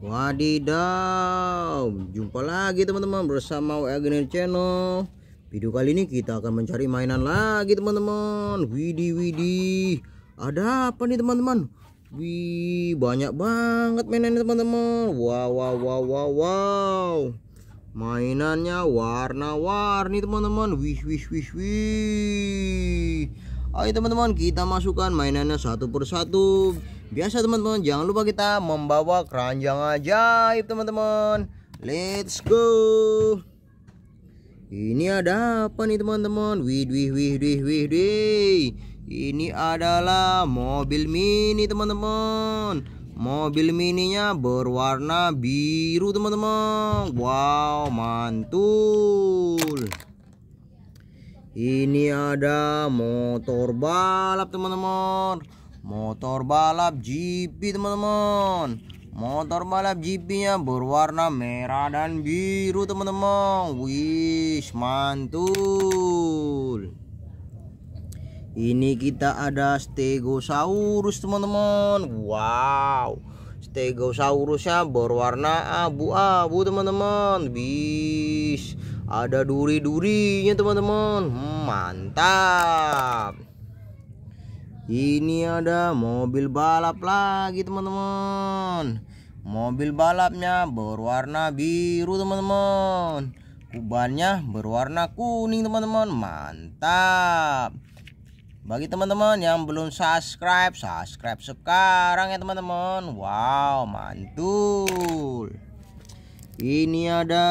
Wadidaw Jumpa lagi teman-teman bersama Wagoner Channel Video kali ini kita akan mencari mainan lagi teman-teman Widih widih Ada apa nih teman-teman Wih banyak banget mainan teman-teman Wow wow wow wow wow Mainannya warna-warni teman-teman Wih wih wih wih Ayo teman-teman kita masukkan mainannya satu persatu Biasa teman-teman, jangan lupa kita membawa keranjang ajaib teman-teman. Let's go. Ini ada apa nih teman-teman? Wih, wih, wih, wih, wih, Ini adalah mobil mini teman-teman. Mobil mininya berwarna biru teman-teman Wow mantul Ini ada motor balap teman-teman motor balap GP teman-teman motor balap GP nya berwarna merah dan biru teman-teman wih mantul ini kita ada stegosaurus teman-teman wow stegosaurusnya berwarna abu-abu teman-teman bis ada duri-durinya teman-teman hmm, mantap ini ada mobil balap lagi teman-teman Mobil balapnya berwarna biru teman-teman Kubannya berwarna kuning teman-teman Mantap Bagi teman-teman yang belum subscribe Subscribe sekarang ya teman-teman Wow mantul ini ada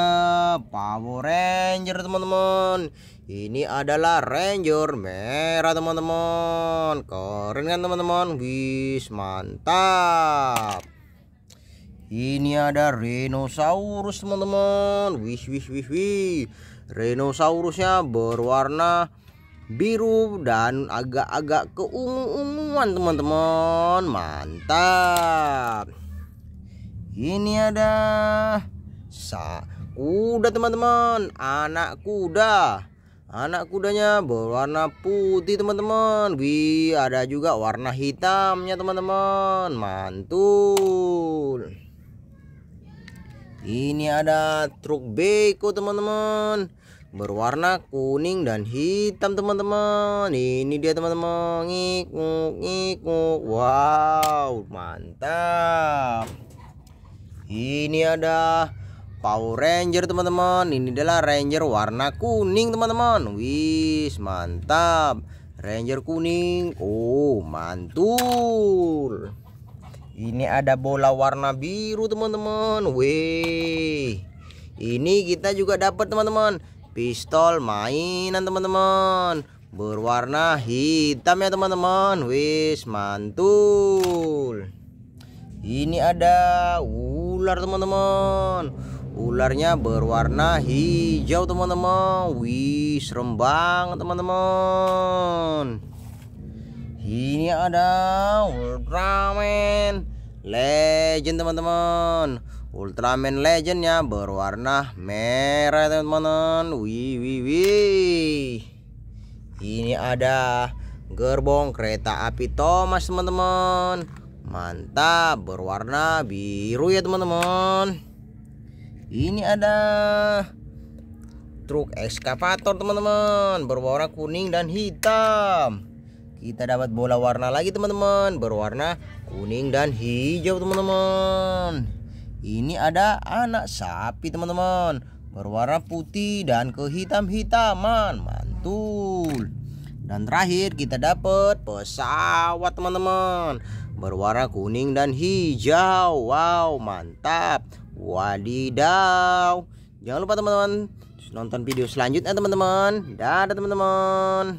Power Ranger teman-teman Ini adalah Ranger merah teman-teman Keren kan teman-teman Wis mantap Ini ada Rhinosaurus teman-teman Wis wis wis wis Rhinosaurusnya berwarna biru dan agak-agak keungu-unguan teman-teman mantap ini ada Sa kuda teman-teman, anak kuda. Anak kudanya berwarna putih teman-teman. Wih, ada juga warna hitamnya teman-teman. Mantul. Ini ada truk beko teman-teman berwarna kuning dan hitam teman-teman ini dia teman-teman ngikuk ngikuk wow mantap ini ada Power Ranger teman-teman Ini adalah Ranger warna kuning teman-teman Wih mantap Ranger kuning Oh mantul Ini ada bola warna biru teman-teman Wih Ini kita juga dapat teman-teman Pistol mainan teman-teman Berwarna hitam ya teman-teman Wih mantul Ini ada ular teman-teman Ularnya berwarna hijau teman-teman Wih serem banget teman-teman Ini ada Ultraman Legend teman-teman Ultraman Legendnya berwarna merah teman-teman Wih wih wih Ini ada gerbong kereta api Thomas teman-teman Mantap berwarna biru ya teman-teman ini ada truk ekskavator teman-teman berwarna kuning dan hitam kita dapat bola warna lagi teman-teman berwarna kuning dan hijau teman-teman ini ada anak sapi teman-teman berwarna putih dan kehitam-hitaman mantul dan terakhir kita dapat pesawat teman-teman berwarna kuning dan hijau wow mantap Wadidaw. Jangan lupa teman-teman nonton video selanjutnya teman-teman. Dadah teman-teman.